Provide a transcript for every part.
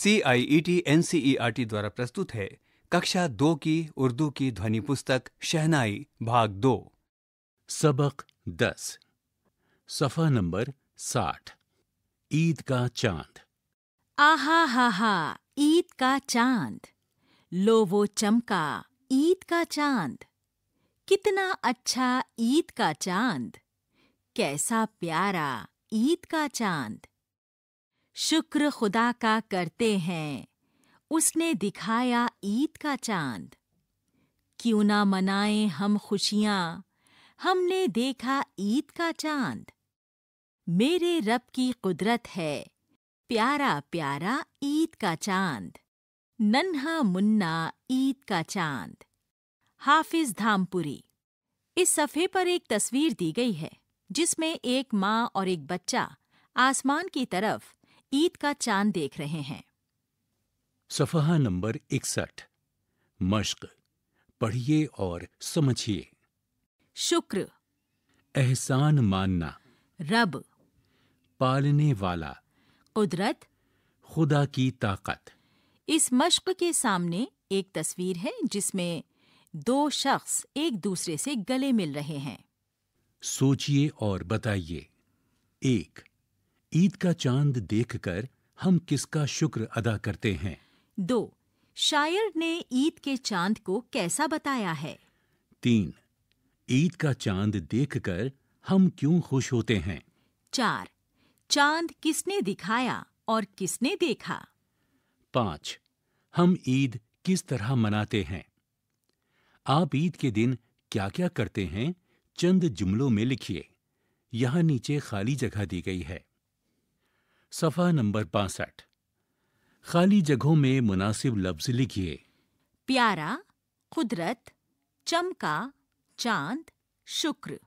C I E T N C E R T द्वारा प्रस्तुत है कक्षा दो की उर्दू की ध्वनि पुस्तक शहनाई भाग दो सबक दस सफा नंबर साठ ईद का चांद आहा हा हा ईद का चांद लो वो चमका ईद का चांद कितना अच्छा ईद का चांद कैसा प्यारा ईद का चांद शुक्र खुदा का करते हैं उसने दिखाया ईद का चांद क्यों ना मनाएं हम खुशियां हमने देखा ईद का चांद मेरे रब की कुदरत है प्यारा प्यारा ईद का चांद नन्हा मुन्ना ईद का चांद हाफिज धामपुरी इस सफ़े पर एक तस्वीर दी गई है जिसमें एक माँ और एक बच्चा आसमान की तरफ ईद का चांद देख रहे हैं सफहा नंबर इकसठ मश्क पढ़िए और समझिए शुक्र एहसान मानना रब पालने वाला कुदरत खुदा की ताकत इस मश्क के सामने एक तस्वीर है जिसमें दो शख्स एक दूसरे से गले मिल रहे हैं सोचिए और बताइए एक ईद का चांद देखकर हम किसका शुक्र अदा करते हैं दो शायर ने ईद के चांद को कैसा बताया है तीन ईद का चांद देखकर हम क्यों खुश होते हैं चार चांद किसने दिखाया और किसने देखा पाँच हम ईद किस तरह मनाते हैं आप ईद के दिन क्या-क्या करते हैं चंद जुमलों में लिखिए यहाँ नीचे खाली जगह दी गई है सफ़ा नंबर बासठ खाली जगहों में मुनासिब लफ्ज लिखिए प्यारा कुदरत चमका चांद शुक्र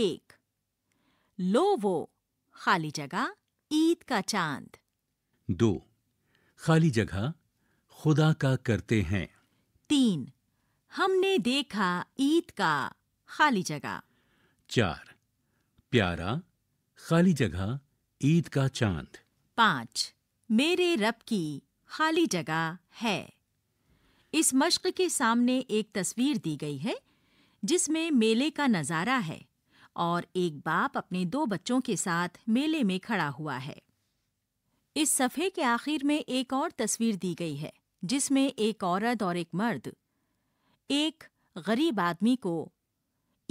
एक लो वो खाली जगह ईद का चांद दो खाली जगह खुदा का करते हैं तीन हमने देखा ईद का खाली जगह चार प्यारा खाली जगह ईद का चांद पाँच मेरे रब की खाली जगह है इस मश्क के सामने एक तस्वीर दी गई है जिसमें मेले का नज़ारा है और एक बाप अपने दो बच्चों के साथ मेले में खड़ा हुआ है इस सफ़े के आखिर में एक और तस्वीर दी गई है जिसमें एक औरत और एक मर्द एक गरीब आदमी को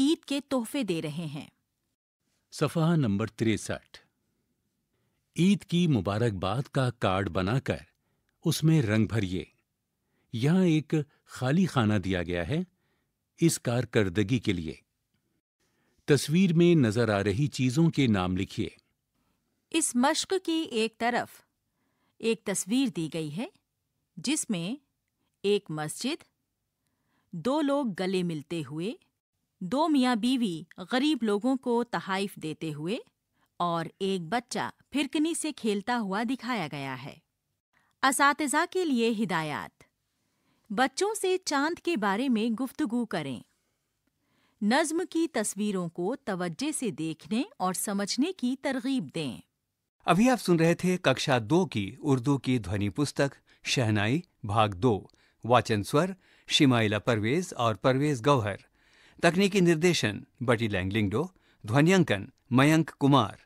ईद के तोहफे दे रहे हैं सफा नंबर तिरसठ ईद की मुबारकबाद का कार्ड बनाकर उसमें रंग भरिए यहाँ एक खाली खाना दिया गया है इस कारकर्दगी के लिए तस्वीर में नजर आ रही चीजों के नाम लिखिए इस मश्क की एक तरफ एक तस्वीर दी गई है जिसमें एक मस्जिद दो लोग गले मिलते हुए दो मियाँ बीवी गरीब लोगों को तहाइफ देते हुए और एक बच्चा फिरकनी से खेलता हुआ दिखाया गया है असातजा के लिए हिदायत बच्चों से चांद के बारे में गुफ्तगु करें नज्म की तस्वीरों को तवज्जे से देखने और समझने की तरगीब दें अभी आप सुन रहे थे कक्षा दो की उर्दू की ध्वनि पुस्तक शहनाई भाग दो वाचन स्वर शिमाइला परवेज और परवेज गौहर तकनीकी निर्देशन बटी लैंगलिंगडो ध्वनियांकन मयंक कुमार